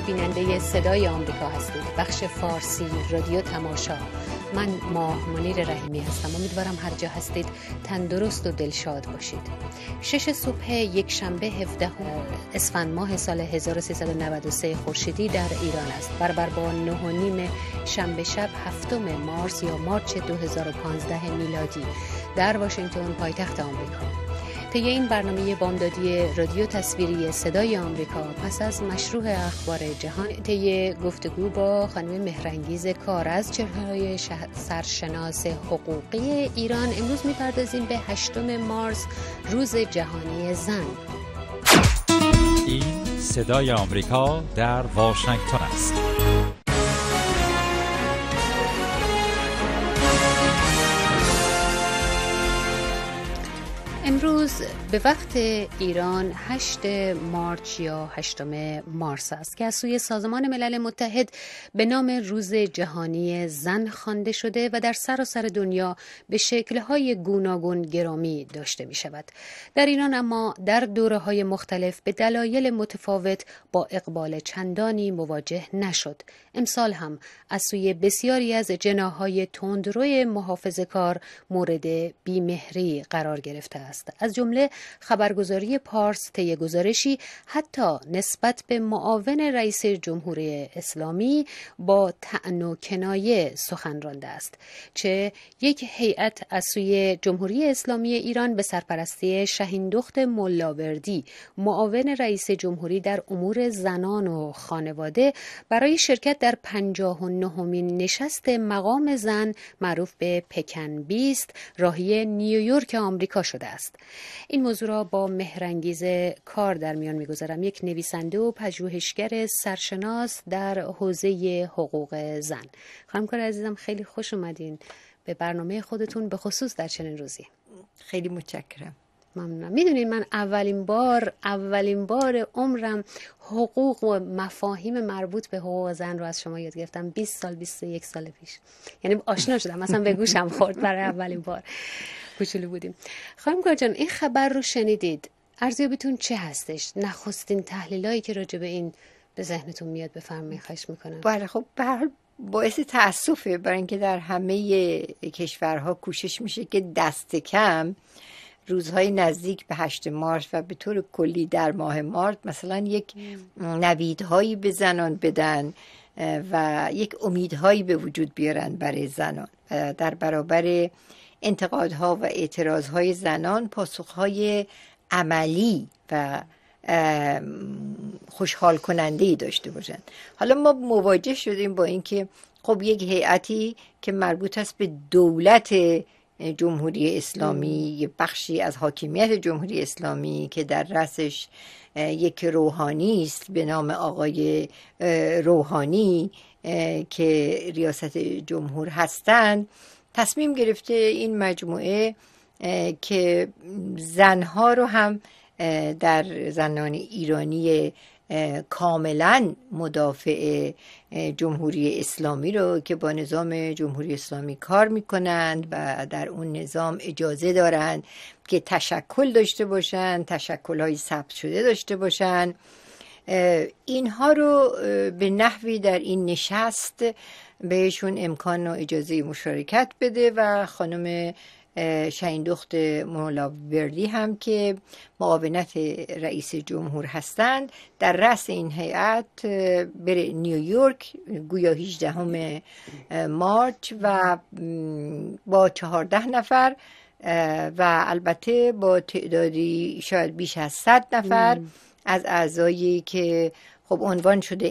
بیننده صدای آمریکا هستید بخش فارسی رادیو تماشا من ماه منیر رحیمی هستم امیدوارم هر جا هستید تندرست و دلشاد باشید شش صبح یک شنبه 17 اسفند ماه سال 1393 خورشیدی در ایران است برابر با نه و نیم شنبه شب هفتم مارس یا مارچ 2015 میلادی در واشنگتن پایتخت آمریکا طی این برنامه بامدادی رادیو تصویری صدای آمریکا پس از مشروع اخبار جهان طی گفتگو با خانم مهرنگیز کار از های سرشناس حقوقی ایران امروز میپردازیم به هشتم مارس روز جهانی زن این صدای آمریکا در واشنگتن است امروز به وقت ایران 8 مارچ یا 8 مارس است که از سوی سازمان ملل متحد به نام روز جهانی زن خوانده شده و در سراسر سر دنیا به شکلهای گوناگون گرامی داشته می شود. در ایران اما در دوره های مختلف به دلایل متفاوت با اقبال چندانی مواجه نشد. امسال هم از سوی بسیاری از جناهای تندروی محافظ کار مورد بیمهری قرار گرفته است. از جمله خبرگزاری پارس طی گزارشی حتی نسبت به معاون رئیس جمهوری اسلامی با تعن و کنایه سخن رانده است چه یک هیئت از سوی جمهوری اسلامی ایران به سرپرستی شهیندخت ملاوردی معاون رئیس جمهوری در امور زنان و خانواده برای شرکت در پنجاه و نهمین نشست مقام زن معروف به پکن بیست راهی نیویورک آمریکا شده است این موضوع را با مهرنگیز کار در میان میگذارم یک نویسنده و پژوهشگر سرشناس در حوزه حقوق زن خانمکار عزیزم خیلی خوش اومدین به برنامه خودتون به خصوص در چنین روزی خیلی متشکرم ممنونم میدونید من اولین بار اولین بار عمرم حقوق و مفاهیم مربوط به حقوق زن رو از شما یاد گرفتم 20 سال 21 سال پیش یعنی آشنا شدم مثلا به گوشم خورد برای اولین بار کوچولو بودیم خانم کارجان این خبر رو شنیدید ارزیابیتون چه هستش نخستین تحلیلایی که راجع به این به ذهنتون میاد بفرمایید خواهش میکنم بله خب به باعث تاسفه برای اینکه در همه کشورها کوشش میشه که دست کم روزهای نزدیک به هشت مارس و به طور کلی در ماه مارس مثلا یک نویدهایی به زنان بدن و یک امیدهایی به وجود بیارن برای زنان در برابر انتقادها و اعتراضهای زنان پاسخهای عملی و خوشحال کننده ای داشته باشند حالا ما مواجه شدیم با اینکه خب یک هیئتی که مربوط است به دولت جمهوری اسلامی یه بخشی از حاکمیت جمهوری اسلامی که در رسش یک روحانی است به نام آقای روحانی که ریاست جمهور هستند تصمیم گرفته این مجموعه که زنها رو هم در زنان ایرانی کاملا مدافع جمهوری اسلامی رو که با نظام جمهوری اسلامی کار کنند و در اون نظام اجازه دارند که تشکل داشته باشند تشکل های ثبت شده داشته باشند اینها رو به نحوی در این نشست بهشون امکان و اجازه مشارکت بده و خانم دختر مولا وردی هم که معاونت رئیس جمهور هستند در رأس این هیئت بر نیویورک گویا 18 مارچ و با 14 نفر و البته با تعدادی شاید بیش از 100 نفر از اعضایی که خب عنوان شده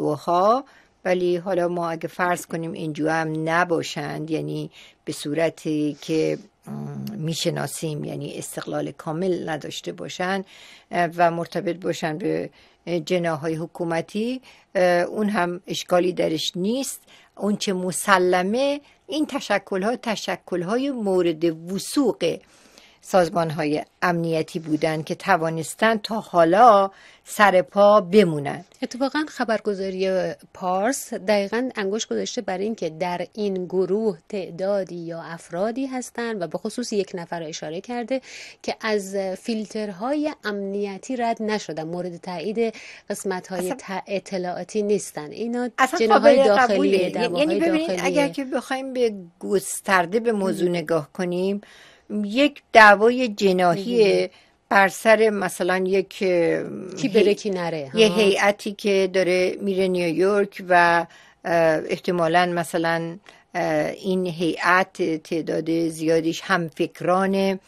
او ها ولی حالا ما اگه فرض کنیم انجیو هم نباشند یعنی به صورتی که میشناسیم یعنی استقلال کامل نداشته باشن و مرتبط باشن به جناهای حکومتی اون هم اشکالی درش نیست اون چه مسلمه این تشکل ها تشکل های مورد وسوقه های امنیتی بودند که توانستند تا حالا سر پا بمونند اتفاقا خبرگزاری پارس دقیقا انگوش گذاشته برای اینکه در این گروه تعدادی یا افرادی هستند و به خصوص یک نفر اشاره کرده که از فیلترهای امنیتی رد نشدن مورد تایید قسمت اصلا... اطلاعاتی نیستن اینا جناهای داخلی یعنی ببینید اگر که بخوایم به گسترده به موضوع نگاه کنیم یک دعوای جناهی بر سر مثلا یک کی نره یه هیئتی که داره میره نیویورک و احتمالا مثلا این هیئت تعداد زیادیش همفکرانه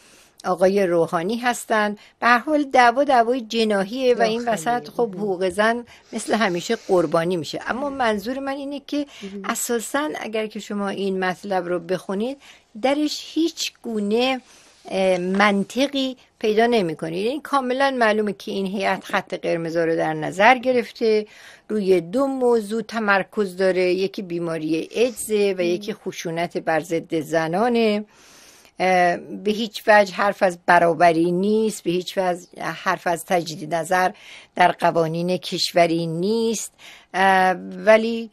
آقای روحانی هستند به حال دعوا دعوای جناهیه و این وسط خب حقوق زن مثل همیشه قربانی میشه اما منظور من اینه که اساسا اگر که شما این مطلب رو بخونید درش هیچ گونه منطقی پیدا نمی کنید یعنی این کاملا معلومه که این هیئت خط قرمز رو در نظر گرفته روی دو موضوع تمرکز داره یکی بیماری اجزه و یکی خشونت بر ضد زنانه به هیچ وجه حرف از برابری نیست به هیچ وجه حرف از تجدید نظر در قوانین کشوری نیست ولی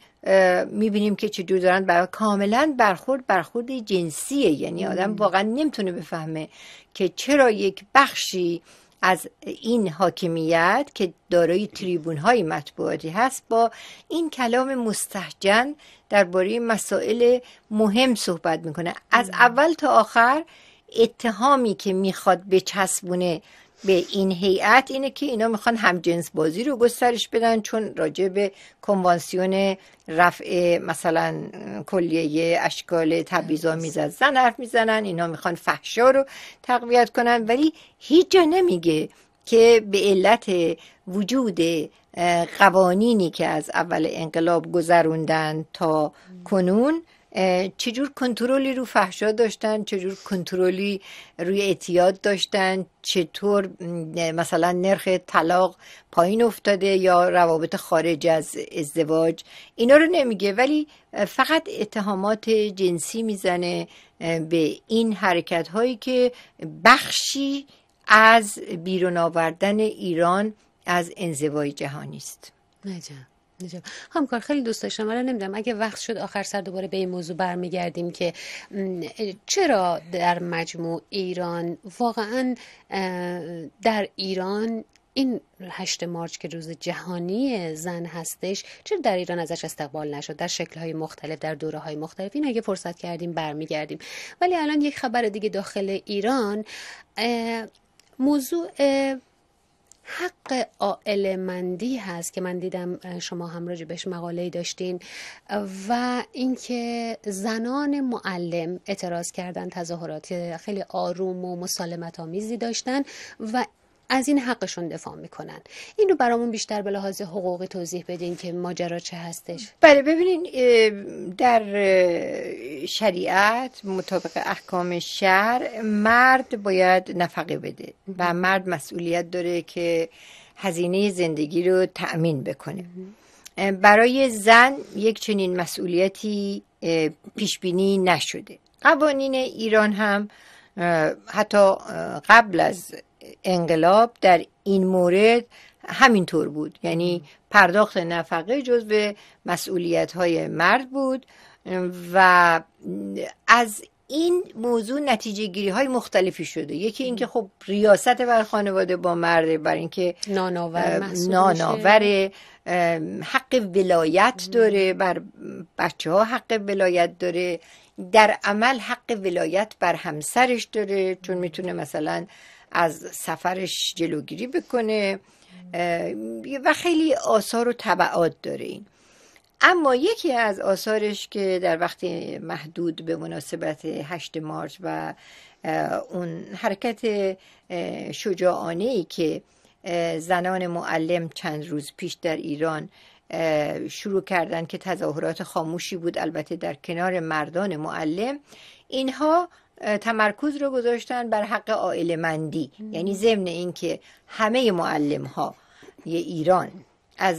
میبینیم که چجور دارن برای کاملا برخورد برخورد جنسیه یعنی آدم واقعا نمیتونه بفهمه که چرا یک بخشی از این حاکمیت که دارای تریبون های مطبوعاتی هست با این کلام مستحجن درباره مسائل مهم صحبت میکنه از اول تا آخر اتهامی که میخواد بچسبونه به این هیئت اینه که اینا میخوان جنس بازی رو گسترش بدن چون راجع به کنوانسیون رفع مثلا کلیه اشکال تبیزا میزد زن حرف میزنن اینا میخوان فحشا رو تقویت کنن ولی هیچ جا نمیگه که به علت وجود قوانینی که از اول انقلاب گذروندن تا کنون چجور کنترلی رو فحشا داشتن چجور کنترلی روی اعتیاد داشتن چطور مثلا نرخ طلاق پایین افتاده یا روابط خارج از ازدواج اینا رو نمیگه ولی فقط اتهامات جنسی میزنه به این حرکت هایی که بخشی از بیرون آوردن ایران از انزوای جهانی است. همکار خیلی دوست داشتم ولی نمیدونم اگه وقت شد آخر سر دوباره به این موضوع برمیگردیم که چرا در مجموع ایران واقعا در ایران این هشت مارچ که روز جهانی زن هستش چرا در ایران ازش استقبال نشد در های مختلف در دوره های مختلف این اگه فرصت کردیم برمیگردیم ولی الان یک خبر دیگه داخل ایران موضوع حق آئل مندی هست که من دیدم شما هم راجع بهش مقاله داشتین و اینکه زنان معلم اعتراض کردن تظاهرات خیلی آروم و مسالمت آمیزی داشتن و از این حقشون دفاع میکنن این رو برامون بیشتر به لحاظ حقوقی توضیح بدین که ماجرا چه هستش بله ببینین در شریعت مطابق احکام شهر مرد باید نفقه بده و مرد مسئولیت داره که هزینه زندگی رو تأمین بکنه برای زن یک چنین مسئولیتی پیش بینی نشده قوانین ایران هم حتی قبل از انقلاب در این مورد همین طور بود یعنی پرداخت نفقه جزو مسئولیت های مرد بود و از این موضوع نتیجه گیری های مختلفی شده یکی اینکه خب ریاست بر خانواده با مرد بر اینکه ناناور حق ولایت داره بر بچه ها حق ولایت داره در عمل حق ولایت بر همسرش داره چون میتونه مثلا از سفرش جلوگیری بکنه و خیلی آثار و طبعات داره این اما یکی از آثارش که در وقت محدود به مناسبت 8 مارس و اون حرکت شجاعانه ای که زنان معلم چند روز پیش در ایران شروع کردند که تظاهرات خاموشی بود البته در کنار مردان معلم اینها تمرکز رو گذاشتن بر حق عائله مندی یعنی ضمن اینکه همه معلم ها یه ایران از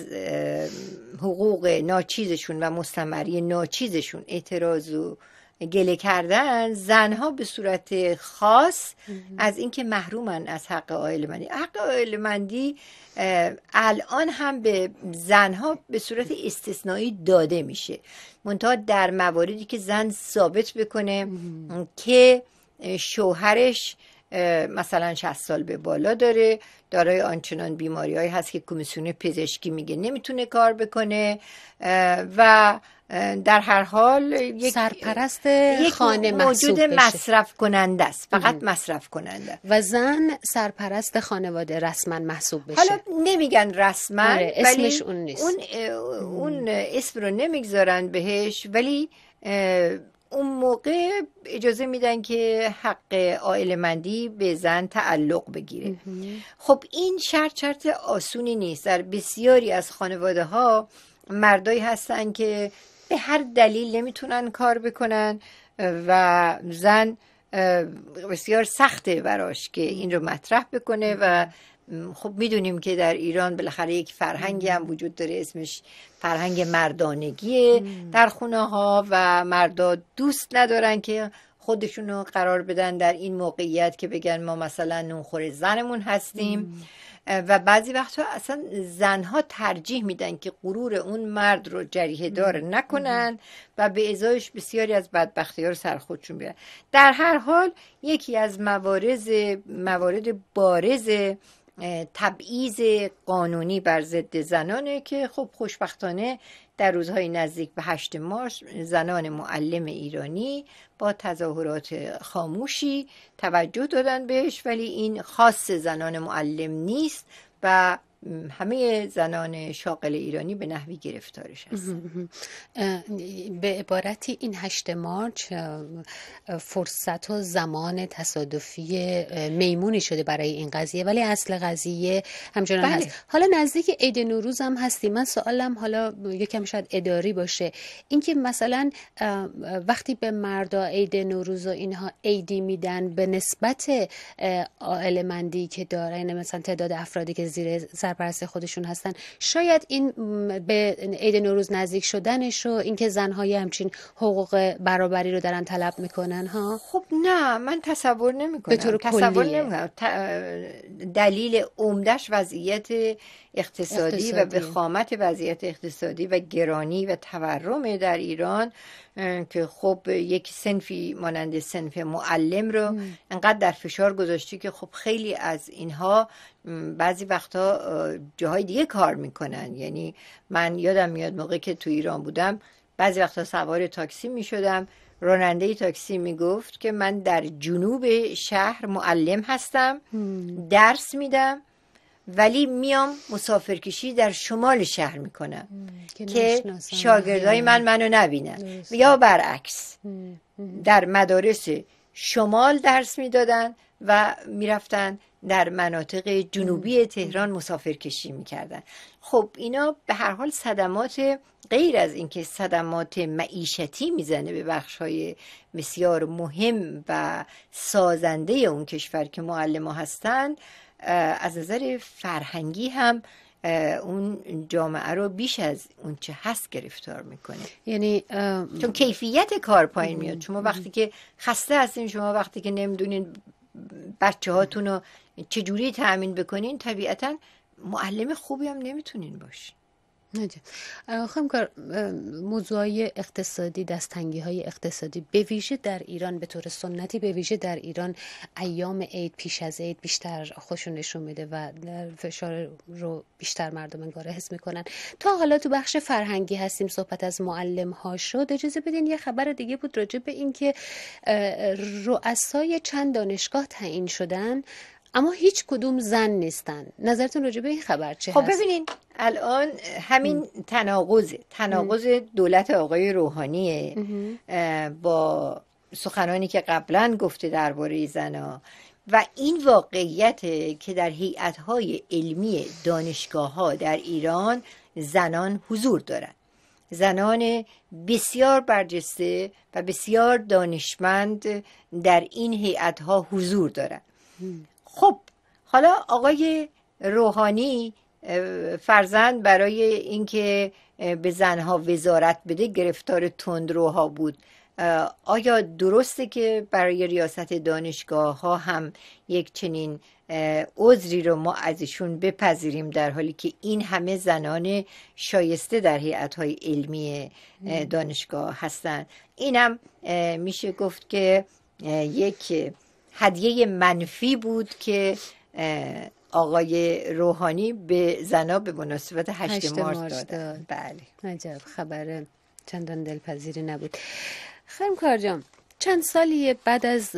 حقوق ناچیزشون و مستمری ناچیزشون اعتراض و گله کردن زنها به صورت خاص از اینکه محرومن از حق مندی حق مندی الان هم به زنها به صورت استثنایی داده میشه منتها در مواردی که زن ثابت بکنه که شوهرش مثلا 60 سال به بالا داره دارای آنچنان هایی هست که کمیسیون پزشکی میگه نمیتونه کار بکنه و در هر حال یک سرپرست خانه موجود مصرف کننده است فقط مصرف کننده و زن سرپرست خانواده رسما محسوب بشه حالا نمیگن رسما آره، اسمش اون نیست اون, اون اسم رو نمیگذارن بهش ولی اون موقع اجازه میدن که حق مندی به زن تعلق بگیره خب این شرط شرط آسونی نیست در بسیاری از خانواده ها مردایی هستن که به هر دلیل نمیتونن کار بکنن و زن بسیار سخته براش که این رو مطرح بکنه و خب میدونیم که در ایران بالاخره یک فرهنگی هم وجود داره اسمش فرهنگ مردانگیه در خونه ها و مردا دوست ندارن که خودشون رو قرار بدن در این موقعیت که بگن ما مثلا نونخور زنمون هستیم و بعضی وقتها اصلا زنها ترجیح میدن که غرور اون مرد رو جریه دار نکنن و به ازایش بسیاری از بدبختی ها رو سر خودشون بیارن در هر حال یکی از موارد موارد بارز تبعیض قانونی بر ضد زنانه که خب خوشبختانه در روزهای نزدیک به 8 مارس زنان معلم ایرانی با تظاهرات خاموشی توجه دادن بهش ولی این خاص زنان معلم نیست و همه زنان شاغل ایرانی به نحوی گرفتارش هست به عبارتی این هشت مارچ فرصت و زمان تصادفی میمونی شده برای این قضیه ولی اصل قضیه همچنان بله. هست حالا نزدیک عید نوروز هم هستی من سوالم حالا یکم شاید اداری باشه اینکه مثلا وقتی به مردا عید نوروز و اینها عیدی میدن به نسبت مندی که دارن مثلا تعداد افرادی که زیر سرپرست خودشون هستن شاید این به عید نوروز نزدیک شدنش و اینکه زنهای همچین حقوق برابری رو دارن طلب میکنن ها خب نه من تصور نمیکنم تصور نمیکنم دلیل عمدش وضعیت اقتصادی, اقتصادی, و وخامت وضعیت اقتصادی و گرانی و تورم در ایران که خب یک سنفی مانند سنف معلم رو انقدر در فشار گذاشته که خب خیلی از اینها بعضی وقتها جاهای دیگه کار میکنن یعنی من یادم میاد موقع که تو ایران بودم بعضی وقتا سوار تاکسی میشدم راننده تاکسی میگفت که من در جنوب شهر معلم هستم درس میدم ولی میام مسافرکشی در شمال شهر میکنم که شاگردای من منو نبینن یا برعکس در مدارس شمال درس میدادن و میرفتن در مناطق جنوبی تهران مسافرکشی میکردن خب اینا به هر حال صدمات غیر از اینکه صدمات معیشتی میزنه به بخش های بسیار مهم و سازنده اون کشور که معلم هستند از نظر فرهنگی هم اون جامعه رو بیش از اون چه هست گرفتار میکنه یعنی چون کیفیت کار پایین میاد شما وقتی که خسته هستین شما وقتی که نمیدونین بچه هاتون رو چجوری تأمین بکنین طبیعتا معلم خوبی هم نمیتونین باشین کار موضوعی اقتصادی دستنگی های اقتصادی به ویژه در ایران به طور سنتی به ویژه در ایران ایام عید پیش از عید بیشتر خوشون نشون میده و فشار رو بیشتر مردم انگاره حس میکنن تا حالا تو بخش فرهنگی هستیم صحبت از معلم ها شد اجازه بدین یه خبر دیگه بود راجع به اینکه رؤسای چند دانشگاه تعیین شدن اما هیچ کدوم زن نیستن نظرتون راجع به این خبر چه خب ببینین الان همین تناقض تناقض دولت آقای روحانیه با سخنانی که قبلا گفته درباره زنا و این واقعیت که در هیئت های علمی دانشگاه ها در ایران زنان حضور دارند زنان بسیار برجسته و بسیار دانشمند در این هیئت ها حضور دارند خب حالا آقای روحانی فرزند برای اینکه به زنها وزارت بده گرفتار تندروها بود آیا درسته که برای ریاست دانشگاه ها هم یک چنین عذری رو ما از ایشون بپذیریم در حالی که این همه زنان شایسته در هیئت‌های های علمی دانشگاه هستند اینم میشه گفت که یک هدیه منفی بود که آقای روحانی به زنا به مناسبت 8 مارس داد بله خبر چندان دلپذیری نبود خیلی کار چند سالی بعد از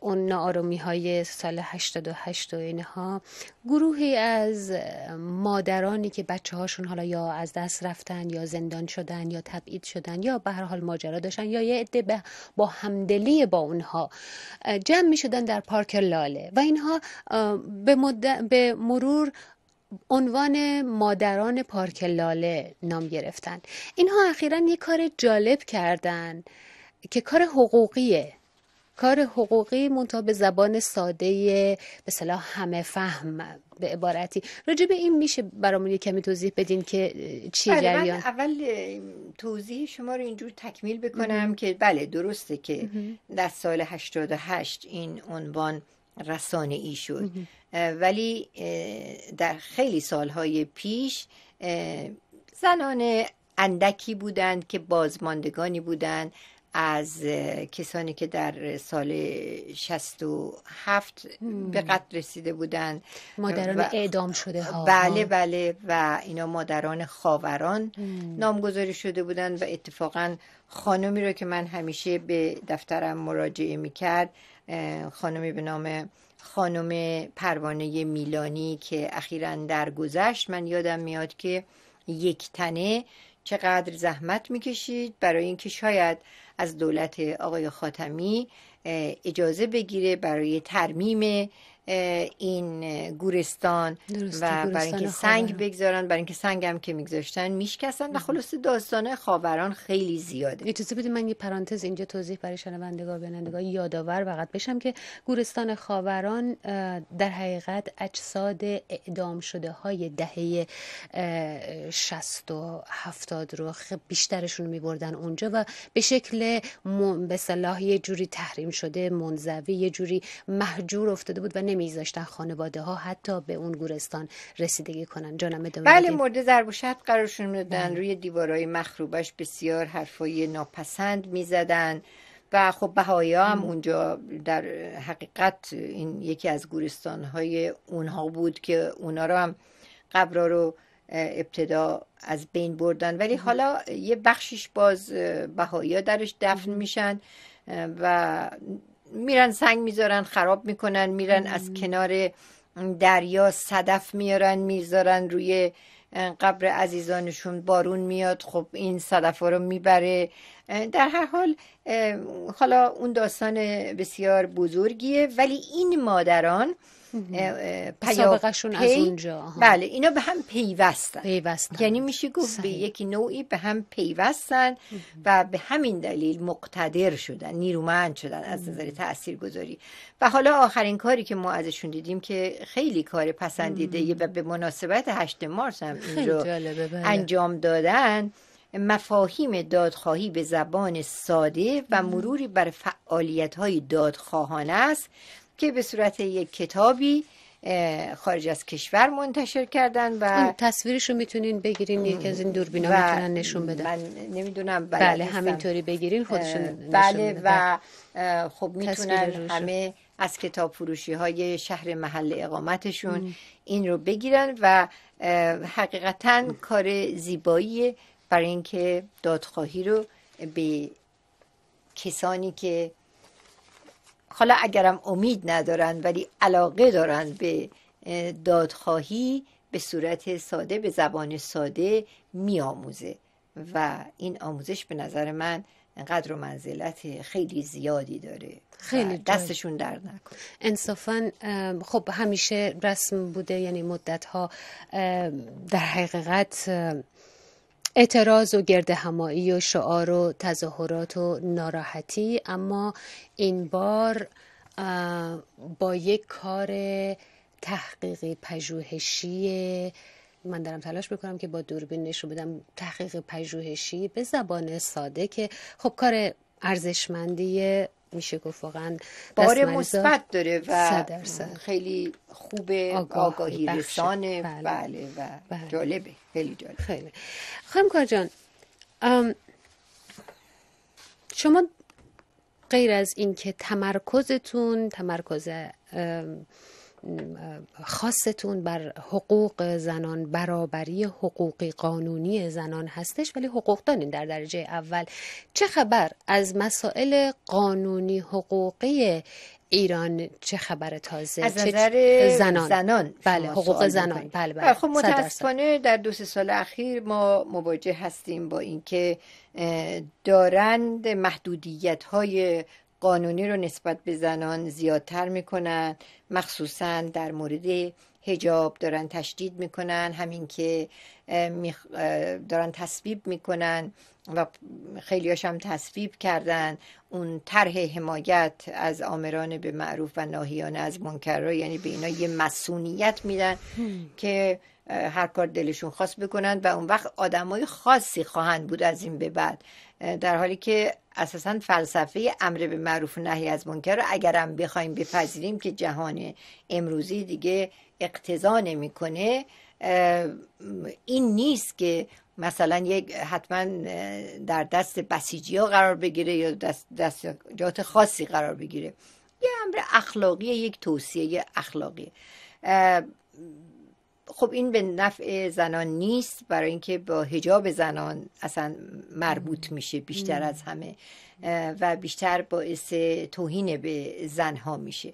اون نارومی های سال 88 و اینها گروهی از مادرانی که بچه هاشون حالا یا از دست رفتن یا زندان شدن یا تبعید شدن یا به هر حال ماجرا داشتن یا یه عده با همدلی با اونها جمع می شدن در پارک لاله و اینها به, مد... به مرور عنوان مادران پارک لاله نام گرفتن اینها اخیرا یه کار جالب کردن که کار حقوقیه کار حقوقی مونتا به زبان ساده به صلاح همه فهم به عبارتی راجب این میشه برامون یه کمی توضیح بدین که چی بله، جریان اول توضیح شما رو اینجور تکمیل بکنم که بله درسته که در سال 88 این عنوان رسانه ای شد ولی در خیلی سالهای پیش زنان اندکی بودند که بازماندگانی بودند از کسانی که در سال 67 به قتل رسیده بودن مادران اعدام شده ها بله بله و اینا مادران خاوران نامگذاری شده بودن و اتفاقا خانمی رو که من همیشه به دفترم مراجعه میکرد خانمی به نام خانم پروانه میلانی که اخیرا درگذشت من یادم میاد که یک تنه چقدر زحمت میکشید برای اینکه شاید از دولت آقای خاتمی اجازه بگیره برای ترمیم این گورستان و برای اینکه سنگ بگذارن برای اینکه سنگ هم که میگذاشتن میشکستن و خلاص داستان خاوران خیلی زیاده اجازه بدید من یه پرانتز اینجا توضیح برای شنوندگان بینندگان یادآور فقط بشم که گورستان خاوران در حقیقت اجساد اعدام شده های دهه 60 و 70 رو بیشترشون میبردن اونجا و به شکل به صلاح یه جوری تحریم شده منزوی یه جوری محجور افتاده بود و نمیذاشتن خانواده ها حتی به اون گورستان رسیدگی کنن جانم بله مورد ضرب و قرارشون میدادن بله. روی دیوارهای مخروبش بسیار حرفای ناپسند میزدن و خب بهایی هم اونجا در حقیقت این یکی از گورستان های اونها بود که اونا رو هم قبرا رو ابتدا از بین بردن ولی حالا یه بخشیش باز بهایی درش دفن میشن و میرن سنگ میذارن خراب میکنن میرن از کنار دریا صدف میارن میذارن روی قبر عزیزانشون بارون میاد خب این صدف ها رو میبره در هر حال حالا اون داستان بسیار بزرگیه ولی این مادران پی. از اونجا بله اینا به هم پیوستن, پیوستن. یعنی میشه گفت به یک نوعی به هم پیوستن و به همین دلیل مقتدر شدن نیرومند شدن از نظر گذاری و حالا آخرین کاری که ما ازشون دیدیم که خیلی کار پسندیده و به مناسبت هشت مارس هم اینجا بله. انجام دادن مفاهیم دادخواهی به زبان ساده و مروری بر فعالیت های دادخواهانه است که به صورت یک کتابی خارج از کشور منتشر کردن و تصویرشو میتونین بگیرین یکی از این دوربینا میتونن نشون بدن من نمیدونم بله, بله، همینطوری بگیرین خودشون بله و بله. خب میتونن همه از کتاب فروشی های شهر محل اقامتشون این رو بگیرن و حقیقتا کار زیبایی برای اینکه دادخواهی رو به کسانی که حالا اگرم امید ندارن ولی علاقه دارن به دادخواهی به صورت ساده به زبان ساده میآموزه و این آموزش به نظر من قدر و منزلت خیلی زیادی داره خیلی دستشون در نکن انصافا خب همیشه رسم بوده یعنی مدت ها در حقیقت اعتراض و گرد همایی و شعار و تظاهرات و ناراحتی اما این بار با یک کار تحقیقی پژوهشی من دارم تلاش میکنم که با دوربین نشون بدم تحقیق پژوهشی به زبان ساده که خب کار ارزشمندی میشه گفت واقعا بار مثبت داره و خیلی خوبه آگاهی رسانه بله. بله. و بله. جالبه خیلی جالبه خیلی خانم جان شما غیر از اینکه تمرکزتون تمرکز خاصتون بر حقوق زنان برابری حقوقی قانونی زنان هستش ولی حقوق در درجه اول چه خبر از مسائل قانونی حقوقی ایران چه خبر تازه از زنان, زنان بله حقوق زنان بله بله خب, خب، متاسفانه در دو سال اخیر ما مواجه هستیم با اینکه دارند محدودیت های قانونی رو نسبت به زنان زیادتر میکنن مخصوصا در مورد هجاب دارن تشدید میکنن همین که دارن تصویب میکنن و خیلیاش هم تصویب کردن اون طرح حمایت از آمران به معروف و ناهیان از منکر رو یعنی به اینا یه مسئولیت میدن که هر کار دلشون خاص بکنند و اون وقت آدمای خاصی خواهند بود از این به بعد در حالی که اساسا فلسفه امر به معروف و نهی از منکر رو اگرم بخوایم بپذیریم که جهان امروزی دیگه اقتضا نمیکنه این نیست که مثلا یک حتما در دست بسیجی ها قرار بگیره یا دست جات خاصی قرار بگیره یه امر اخلاقی یک توصیه اخلاقی خب این به نفع زنان نیست برای اینکه با هجاب زنان اصلا مربوط میشه بیشتر از همه و بیشتر باعث توهین به زنها میشه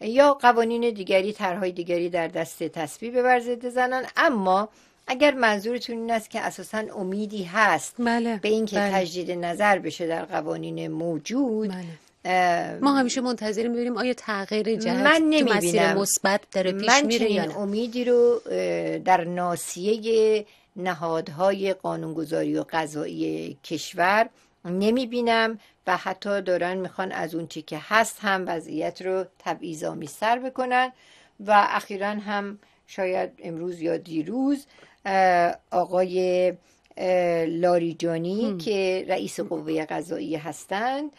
یا قوانین دیگری طرحهای دیگری در دست تصویب بر ضد زنان اما اگر منظورتون این است که اساسا امیدی هست بله، به اینکه بله. تجدید نظر بشه در قوانین موجود بله. ما همیشه منتظر ببینیم آیا تغییر جهت من مثبت داره پیش من میره یا امیدی رو در ناسیه نهادهای قانونگذاری و قضایی کشور نمیبینم و حتی دارن میخوان از اون چی که هست هم وضعیت رو تبعیض‌آمیز سر بکنن و اخیرا هم شاید امروز یا دیروز آقای لاریجانی که رئیس قوه قضایی هستند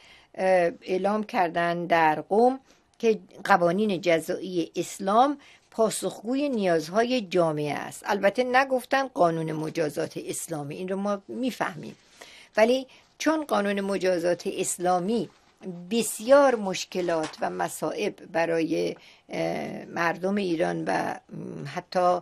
اعلام کردن در قوم که قوانین جزایی اسلام پاسخگوی نیازهای جامعه است البته نگفتن قانون مجازات اسلامی این رو ما میفهمیم ولی چون قانون مجازات اسلامی بسیار مشکلات و مصائب برای مردم ایران و حتی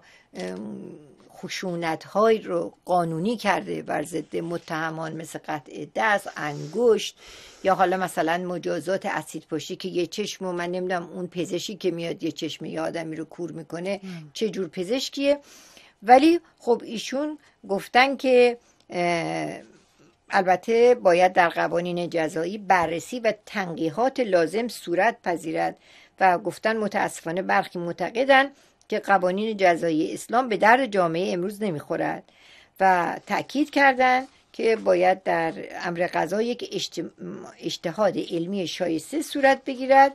خشونت های رو قانونی کرده بر ضد متهمان مثل قطع دست انگشت یا حالا مثلا مجازات اسید پاشی که یه چشم و من نمیدونم اون پزشکی که میاد یه چشم یه آدمی رو کور میکنه چه جور پزشکیه ولی خب ایشون گفتن که البته باید در قوانین جزایی بررسی و تنقیحات لازم صورت پذیرد و گفتن متاسفانه برخی معتقدند که قوانین جزایی اسلام به درد جامعه امروز نمیخورد و تاکید کردند که باید در امر غذا یک اجتهاد علمی شایسته صورت بگیرد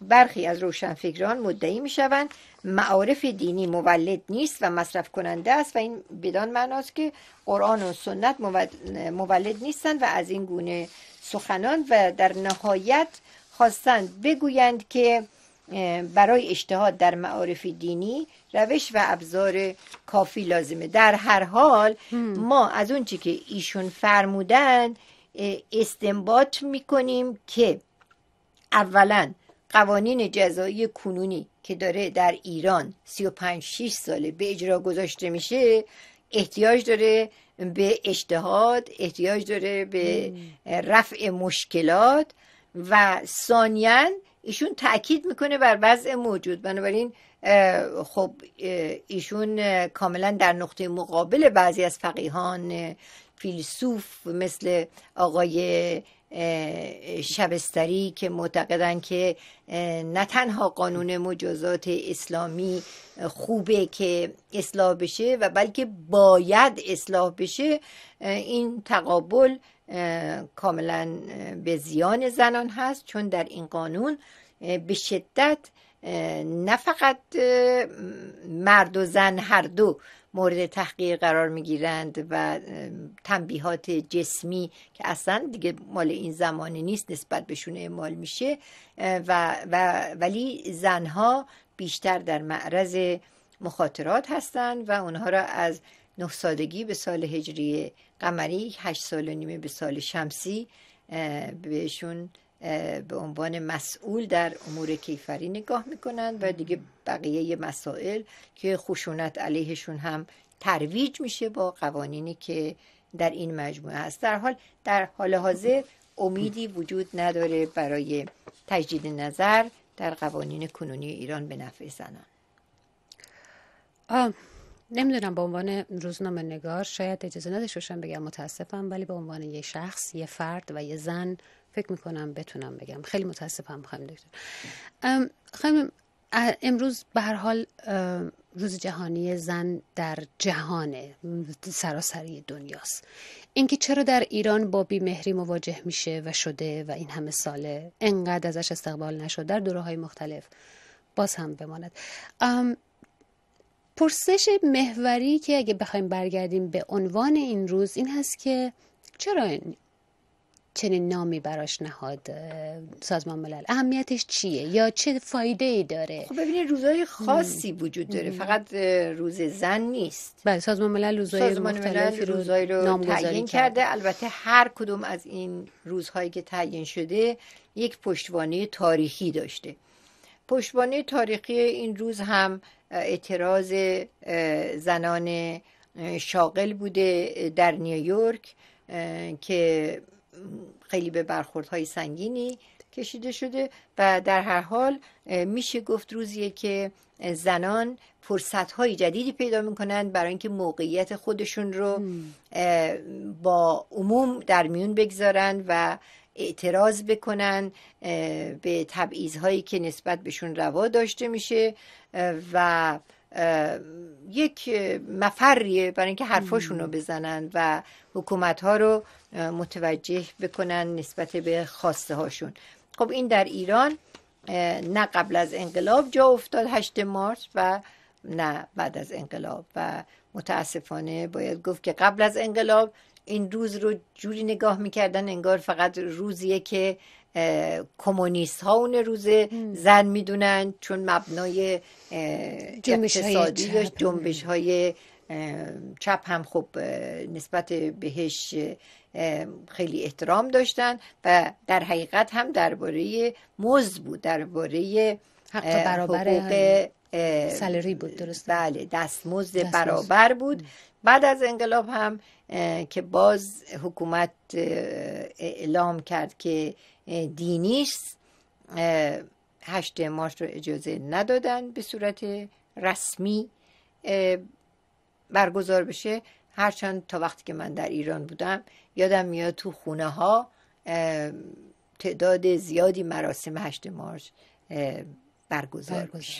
برخی از روشنفکران مدعی میشوند معارف دینی مولد نیست و مصرف کننده است و این بدان معناست که قرآن و سنت مولد نیستند و از این گونه سخنان و در نهایت خواستند بگویند که برای اجتهاد در معارف دینی روش و ابزار کافی لازمه در هر حال ما از اون چی که ایشون فرمودن استنباط میکنیم که اولا قوانین جزایی کنونی که داره در ایران 35 6 ساله به اجرا گذاشته میشه احتیاج داره به اجتهاد احتیاج داره به رفع مشکلات و ثانیاً ایشون تاکید میکنه بر وضع موجود بنابراین خب ایشون کاملا در نقطه مقابل بعضی از فقیهان فیلسوف مثل آقای شبستری که معتقدن که نه تنها قانون مجازات اسلامی خوبه که اصلاح بشه و بلکه باید اصلاح بشه این تقابل کاملا به زیان زنان هست چون در این قانون به شدت نه فقط مرد و زن هر دو مورد تحقیق قرار می گیرند و تنبیهات جسمی که اصلا دیگه مال این زمانه نیست نسبت بهشون اعمال میشه و, و ولی زنها بیشتر در معرض مخاطرات هستند و اونها را از نه سالگی به سال هجری قمری هشت سال و نیمه به سال شمسی بهشون به عنوان مسئول در امور کیفری نگاه میکنند و دیگه بقیه مسائل که خشونت علیهشون هم ترویج میشه با قوانینی که در این مجموعه هست در حال در حال حاضر امیدی وجود نداره برای تجدید نظر در قوانین کنونی ایران به نفع زنان نمیدونم به عنوان روزنامه نگار شاید اجازه نداشته باشم بگم متاسفم ولی به عنوان یه شخص یه فرد و یه زن فکر میکنم بتونم بگم خیلی متاسفم خانم دکتر امروز به هر حال روز جهانی زن در جهان سراسری دنیاست اینکه چرا در ایران با بیمهری مواجه میشه و شده و این همه ساله انقدر ازش استقبال نشد در دوره های مختلف باز هم بماند پرسش محوری که اگه بخوایم برگردیم به عنوان این روز این هست که چرا چنین نامی براش نهاد سازمان ملل اهمیتش چیه یا چه فایده ای داره خب ببینید روزهای خاصی وجود داره فقط روز زن نیست بله سازمان ملل روزهای سازمان ملل رو تعیین کرده البته هر کدوم از این روزهایی که تعیین شده یک پشتوانه تاریخی داشته پشتوانه تاریخی این روز هم اعتراض زنان شاغل بوده در نیویورک که خیلی به برخوردهای سنگینی کشیده شده و در هر حال میشه گفت روزیه که زنان فرصت های جدیدی پیدا میکنند برای اینکه موقعیت خودشون رو با عموم در میون بگذارند و اعتراض بکنن به تبعیض هایی که نسبت بهشون روا داشته میشه و یک مفریه برای اینکه حرفاشون رو بزنن و حکومت ها رو متوجه بکنن نسبت به خواسته هاشون خب این در ایران نه قبل از انقلاب جا افتاد 8 مارس و نه بعد از انقلاب و متاسفانه باید گفت که قبل از انقلاب این روز رو جوری نگاه میکردن انگار فقط روزیه که کمونیست ها اون روز زن میدونن چون مبنای اقتصادی داشت جنبش های چپ هم خب نسبت بهش خیلی احترام داشتن و در حقیقت هم درباره مز بود درباره حقوق برابر سالری بود درست بله دستمزد برابر بود بعد از انقلاب هم که باز حکومت اعلام کرد که دینیست هشت مارچ رو اجازه ندادن به صورت رسمی برگزار بشه هرچند تا وقتی که من در ایران بودم یادم میاد تو خونه ها تعداد زیادی مراسم هشت مارچ برگزار, برگزار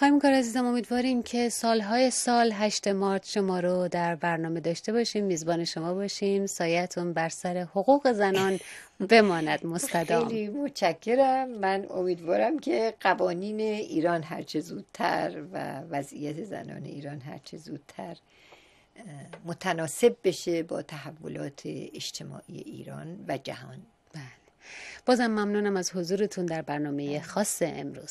کار عزیزم امیدواریم که سالهای سال 8 مارت شما رو در برنامه داشته باشیم میزبان شما باشیم سایتون بر سر حقوق زنان بماند مستدام خیلی متشکرم من امیدوارم که قوانین ایران هرچه زودتر و وضعیت زنان ایران هرچه زودتر متناسب بشه با تحولات اجتماعی ایران و جهان بله بازم ممنونم از حضورتون در برنامه بله. خاص امروز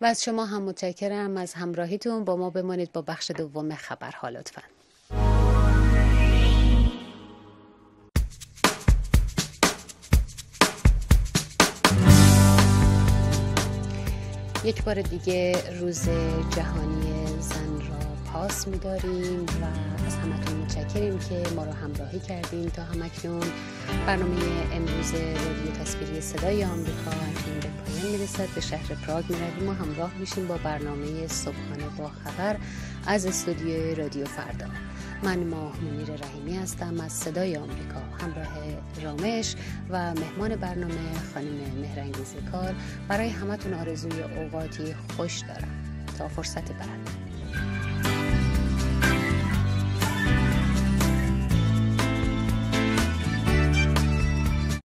و از شما هم متشکرم از همراهیتون با ما بمانید با بخش دوم خبرها لطفا یک بار دیگه روز جهانی زن پاس میداریم و از همتون متشکریم که ما رو همراهی کردیم تا همکنون برنامه امروز رادیو تصویری صدای آمریکا همچنین به پایان میرسد به شهر پراگ میرویم و همراه میشیم با برنامه صبحانه با خبر از استودیو رادیو فردا من ماه منیر رحیمی هستم از صدای آمریکا همراه رامش و مهمان برنامه خانم مهرنگیز کار برای همتون آرزوی اوقاتی خوش دارم تا فرصت بعد